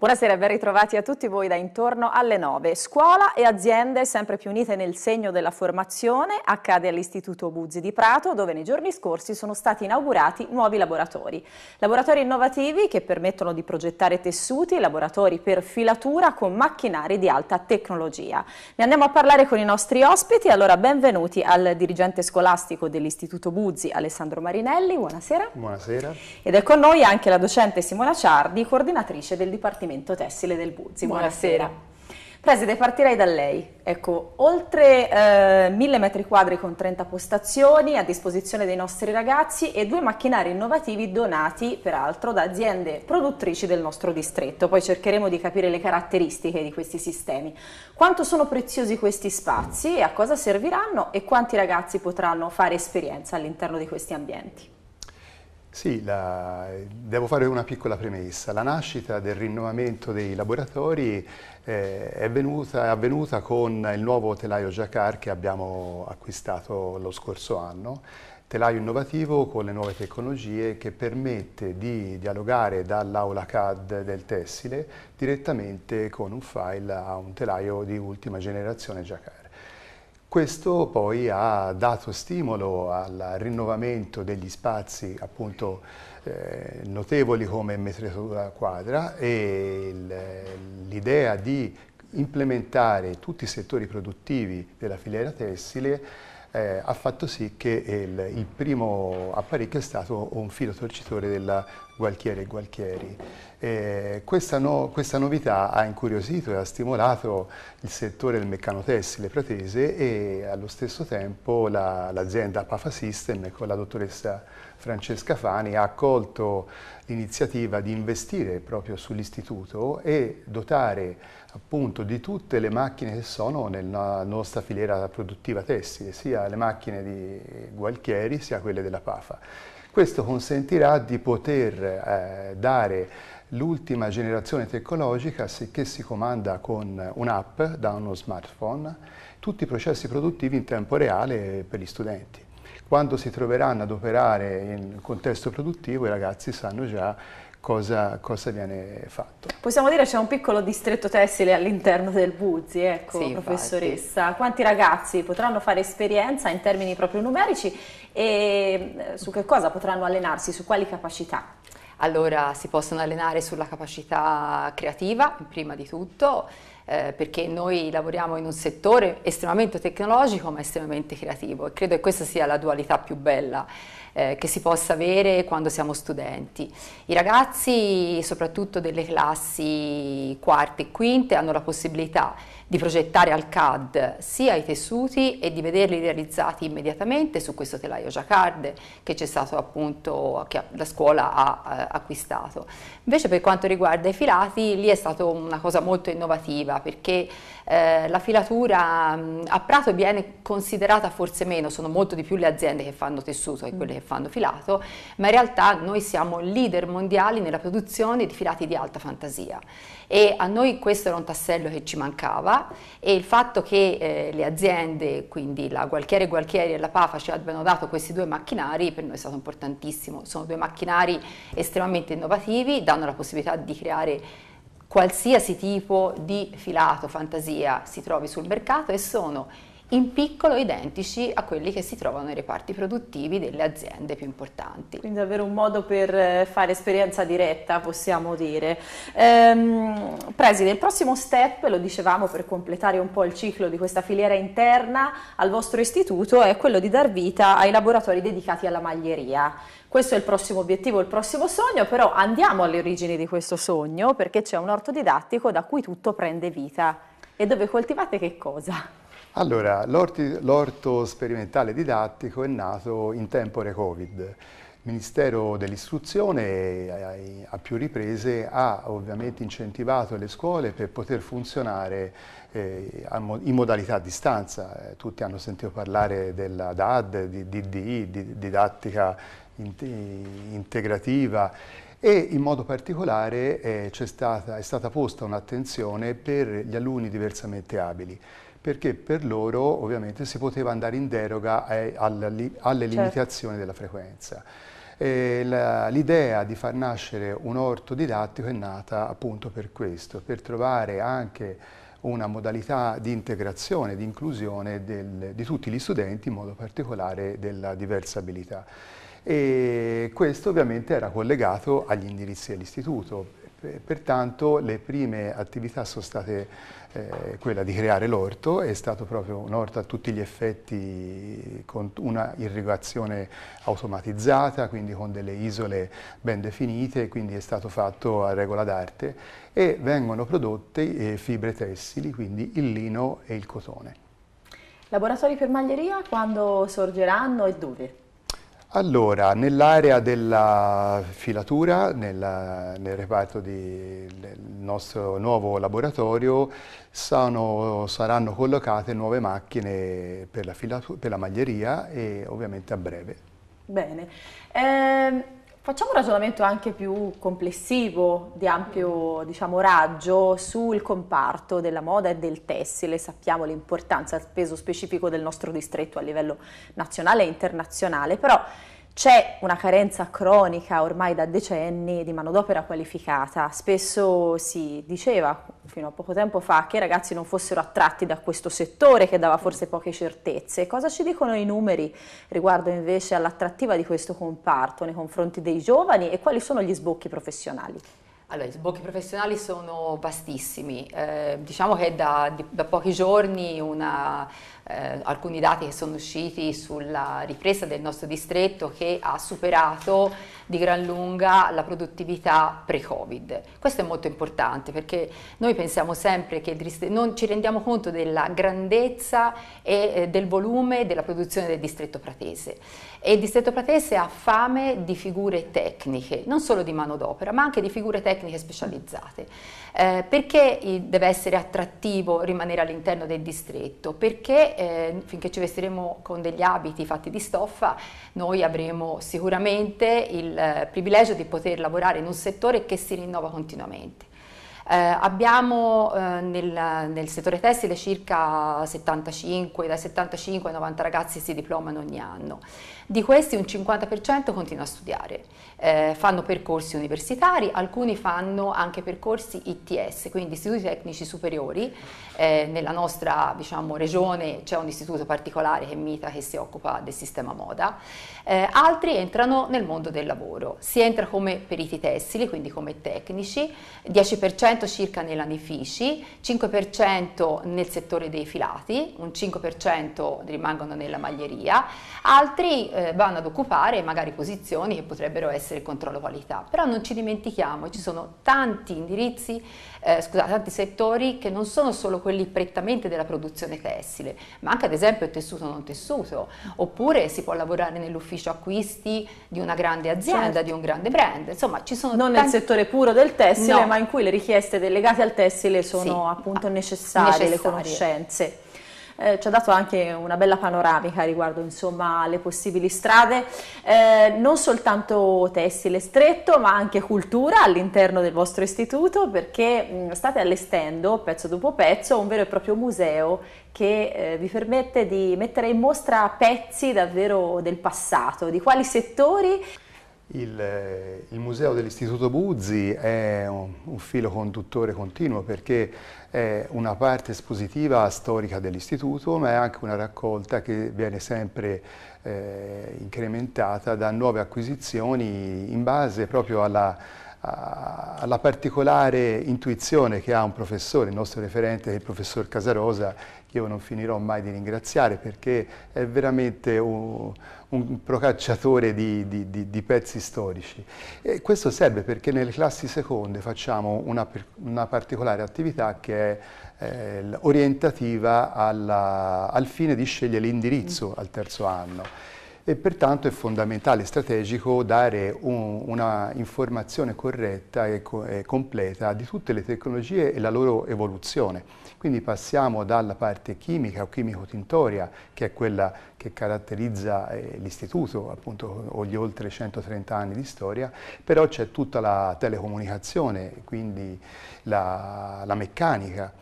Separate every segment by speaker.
Speaker 1: Buonasera e ben ritrovati a tutti voi da intorno alle 9. Scuola e aziende sempre più unite nel segno della formazione accade all'Istituto Buzzi di Prato dove nei giorni scorsi sono stati inaugurati nuovi laboratori. Laboratori innovativi che permettono di progettare tessuti, laboratori per filatura con macchinari di alta tecnologia. Ne andiamo a parlare con i nostri ospiti, allora benvenuti al dirigente scolastico dell'Istituto Buzzi Alessandro Marinelli, buonasera.
Speaker 2: Buonasera.
Speaker 1: Ed è con noi anche la docente Simona Ciardi, coordinatrice del Dipartimento Dipartimento Tessile del Buzzi. Buonasera. Buonasera. Preside, partirei da lei. Ecco, oltre eh, 1000 metri quadri con 30 postazioni a disposizione dei nostri ragazzi e due macchinari innovativi donati peraltro da aziende produttrici del nostro distretto. Poi cercheremo di capire le caratteristiche di questi sistemi. Quanto sono preziosi questi spazi, e a cosa serviranno e quanti ragazzi potranno fare esperienza all'interno di questi ambienti?
Speaker 2: Sì, la, devo fare una piccola premessa. La nascita del rinnovamento dei laboratori eh, è, venuta, è, avvenuta con il nuovo telaio Jacar che abbiamo acquistato lo scorso anno, telaio innovativo con le nuove tecnologie che permette di dialogare dall'aula CAD del tessile direttamente con un file a un telaio di ultima generazione Jacar. Questo poi ha dato stimolo al rinnovamento degli spazi appunto eh, notevoli come metratura quadra e l'idea di implementare tutti i settori produttivi della filiera tessile eh, ha fatto sì che il, il primo apparecchio è stato un filo torcitore della Gualtieri e Gualtieri. E questa, no, questa, novità ha incuriosito e ha stimolato il settore del meccanotessile pratese e allo stesso tempo l'azienda Pafa System con la dottoressa Francesca Fani ha accolto l'iniziativa di investire proprio sull'istituto e dotare appunto di tutte le macchine che sono nella nostra filiera produttiva tessile, sia le macchine di Gualtieri sia quelle della Pafa. Questo consentirà di poter eh, dare l'ultima generazione tecnologica che si comanda con un'app da uno smartphone, tutti i processi produttivi in tempo reale per gli studenti. Quando si troveranno ad operare in contesto produttivo i ragazzi sanno già cosa, cosa viene fatto.
Speaker 1: Possiamo dire c'è un piccolo distretto tessile all'interno del Buzzi, ecco sì, professoressa. Infatti. Quanti ragazzi potranno fare
Speaker 3: esperienza in termini proprio numerici e eh, su che cosa potranno allenarsi, su quali capacità? Allora si possono allenare sulla capacità creativa, prima di tutto, eh, perché noi lavoriamo in un settore estremamente tecnologico ma estremamente creativo e credo che questa sia la dualità più bella eh, che si possa avere quando siamo studenti. I ragazzi, soprattutto delle classi quarte e quinte, hanno la possibilità di progettare al CAD sia i tessuti e di vederli realizzati immediatamente su questo telaio jacquard che c'è stato appunto, che la scuola ha eh, acquistato. Invece per quanto riguarda i filati, lì è stata una cosa molto innovativa perché eh, la filatura mh, mm, a Prato viene considerata forse meno, sono molto di più le aziende che fanno tessuto che quelle mm. che fanno filato, ma in realtà noi siamo leader mondiali nella produzione di filati di alta fantasia e a noi questo era un tassello che ci mancava e il fatto che eh, le aziende, quindi la Gualchieri e Gualchieri e la Pafa ci abbiano dato questi due macchinari per noi è stato importantissimo, sono due macchinari estremamente innovativi, danno la possibilità di creare qualsiasi tipo di filato, fantasia si trovi sul mercato e sono in piccolo identici a quelli che si trovano nei reparti produttivi delle aziende più importanti. Quindi davvero un modo per
Speaker 1: eh, fare esperienza diretta, possiamo dire. Ehm, Preside, il prossimo step, lo dicevamo per completare un po' il ciclo di questa filiera interna al vostro istituto, è quello di dar vita ai laboratori dedicati alla maglieria. Questo è il prossimo obiettivo, il prossimo sogno, però andiamo alle origini di questo sogno perché c'è un orto didattico da cui tutto prende vita. E dove coltivate che cosa?
Speaker 2: Allora, l'orto sperimentale didattico è nato in tempo tempore Covid. Il Ministero dell'Istruzione eh, a più riprese ha ovviamente incentivato le scuole per poter funzionare eh, in modalità a distanza. Eh, tutti hanno sentito parlare della DAD, di DDI, di didattica integrativa e in modo particolare è stata, è stata posta un'attenzione per gli alunni diversamente abili perché per loro ovviamente si poteva andare in deroga ai, eh, alle, alle certo. limitazioni della frequenza. L'idea di far nascere un orto didattico è nata appunto per questo, per trovare anche una modalità di integrazione, di inclusione del, di tutti gli studenti, in modo particolare della diversabilità. E questo ovviamente era collegato agli indirizzi dell'istituto, Pertanto le prime attività sono state eh, quella di creare l'orto, è stato proprio un orto a tutti gli effetti con una irrigazione automatizzata, quindi con delle isole ben definite, quindi è stato fatto a regola d'arte e vengono prodotte eh, fibre tessili, quindi il lino e il cotone.
Speaker 1: Laboratori per maglieria quando sorgeranno e dove?
Speaker 2: Allora, nell'area della filatura, nella, nel reparto del nostro nuovo laboratorio, sono, saranno collocate nuove macchine per la, per la, maglieria e ovviamente a breve.
Speaker 1: Bene. Eh... Facciamo un ragionamento anche più complessivo, di ampio diciamo, raggio, sul comparto della moda e del tessile. Sappiamo l'importanza, il peso specifico del nostro distretto a livello nazionale e internazionale, però c'è una carenza cronica ormai da decenni di manodopera qualificata. Spesso si diceva fino a poco tempo fa che i ragazzi non fossero attratti da questo settore che dava forse poche certezze. Cosa ci dicono i numeri riguardo invece all'attrattiva di questo comparto nei confronti dei giovani e
Speaker 3: quali sono gli sbocchi professionali? Allora, i sbocchi professionali sono vastissimi, eh, diciamo che da, da pochi giorni una, eh, alcuni dati che sono usciti sulla ripresa del nostro distretto che ha superato di gran lunga la produttività pre-Covid. Questo è molto importante perché noi pensiamo sempre che non ci rendiamo conto della grandezza e eh, del volume della produzione del distretto pratese. E il distretto pratese ha fame di figure tecniche, non solo di manodopera, ma anche di figure tecniche specializzate. Eh, perché deve essere attrattivo rimanere all'interno del distretto? Perché eh, finché ci vestiremo con degli abiti fatti di stoffa, noi avremo sicuramente il eh, privilegio di poter lavorare in un settore che si rinnova continuamente. Eh, abbiamo eh, nel, nel, settore tessile circa 75, dai 75 ai 90 ragazzi si diplomano ogni anno. Di questi un 50% continua a studiare, eh, fanno percorsi universitari, alcuni fanno anche percorsi ITS, quindi istituti tecnici superiori. Eh, nella nostra diciamo, regione c'è un istituto particolare che è Mita che si occupa del sistema moda. Eh, altri entrano nel mondo del lavoro, si entra come periti tessili, quindi come tecnici, 10% 5% circa nella Nefici, 5% nel settore dei filati, un 5% rimangono nella maglieria, altri eh, vanno ad occupare magari posizioni che potrebbero essere il controllo qualità, però non ci dimentichiamo, ci sono tanti indirizzi, eh, scusate, tanti settori che non sono solo quelli prettamente della produzione tessile, ma anche ad esempio il tessuto non tessuto, oppure si può lavorare nell'ufficio acquisti di una grande azienda, certo. di un grande brand, insomma ci sono... Non tanti... nel settore puro del tessile, no. ma in cui le richieste richieste legate al tessile
Speaker 1: sono sì, appunto necessarie, necessarie, le conoscenze. Eh, ci ha dato anche una bella panoramica riguardo insomma alle possibili strade, eh, non soltanto tessile stretto ma anche cultura all'interno del vostro istituto perché mh, mm, state allestendo pezzo dopo pezzo un vero e proprio museo che eh, vi permette di mettere in mostra pezzi davvero del passato, di quali settori
Speaker 2: il, eh, il, Museo dell'Istituto Buzzi è un, un, filo conduttore continuo perché è una parte espositiva storica dell'Istituto ma è anche una raccolta che viene sempre eh, incrementata da nuove acquisizioni in base proprio alla alla ah, particolare intuizione che ha un professore, il nostro referente, il professor Casarosa, che io non finirò mai di ringraziare perché è veramente un, un procacciatore di, di, di, di, pezzi storici. E questo serve perché nelle classi seconde facciamo una, una particolare attività che è eh, orientativa alla, al fine di scegliere l'indirizzo al terzo anno e pertanto è fondamentale e strategico dare un, una informazione corretta e, co e, completa di tutte le tecnologie e la loro evoluzione. Quindi passiamo dalla parte chimica o chimico-tintoria, che è quella che caratterizza eh, l'istituto, appunto, o gli oltre 130 anni di storia, però c'è tutta la telecomunicazione, quindi la, la meccanica,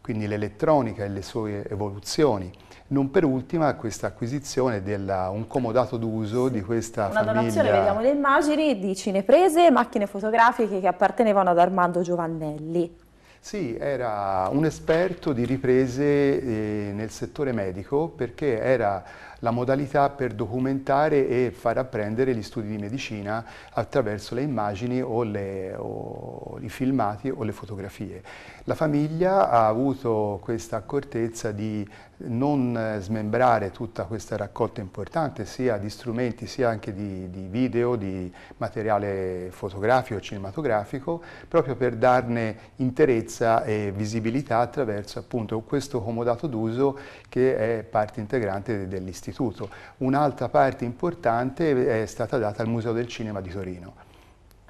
Speaker 2: quindi l'elettronica e le sue evoluzioni, non per ultima questa acquisizione di un comodato d'uso sì. di questa Una famiglia. Una donazione, vediamo
Speaker 1: le immagini, di cineprese e macchine fotografiche che appartenevano ad Armando Giovannelli. Sì,
Speaker 2: era un esperto di riprese eh, nel settore medico perché era la modalità per documentare e far apprendere gli studi di medicina attraverso le immagini o, le, o i filmati o le fotografie. La famiglia ha avuto questa accortezza di non smembrare tutta questa raccolta importante sia di strumenti sia anche di, di video, di materiale fotografico, cinematografico, proprio per darne interezza e visibilità attraverso appunto questo comodato d'uso che è parte integrante dell'istituto dell'istituto. Un'altra parte importante eh, è stata data al Museo del Cinema di Torino.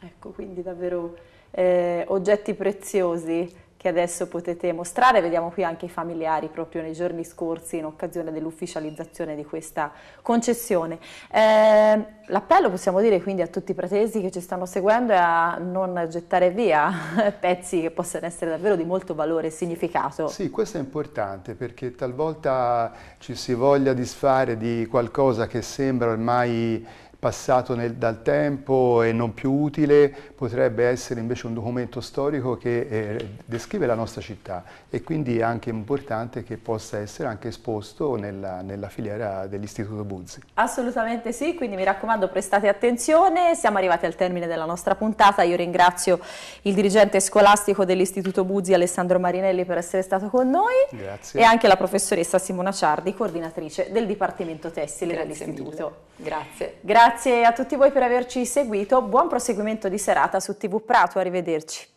Speaker 1: Ecco, quindi davvero eh, oggetti preziosi che adesso potete mostrare, vediamo qui anche i familiari proprio nei giorni scorsi in occasione dell'ufficializzazione di questa concessione. Eh, l'appello possiamo dire quindi a tutti i pretesi che ci stanno seguendo è a non gettare via pezzi che possono essere davvero di molto valore e significato.
Speaker 2: Sì, questo è importante perché talvolta ci si voglia disfare di qualcosa che sembra ormai passato nel, dal tempo e non più utile, potrebbe essere invece un documento storico che eh, descrive la nostra città e quindi è anche importante che possa essere anche esposto nella, nella filiera dell'Istituto Buzzi.
Speaker 1: Assolutamente sì, quindi mi raccomando prestate attenzione, siamo arrivati al termine della nostra puntata, io ringrazio il dirigente scolastico dell'Istituto Buzzi Alessandro Marinelli per essere stato con noi
Speaker 2: Grazie. e anche
Speaker 1: la professoressa Simona Ciardi, coordinatrice del Dipartimento Tessile dell'Istituto. Grazie. Grazie. Grazie a tutti voi per averci seguito, buon proseguimento di serata su TV Prato, arrivederci.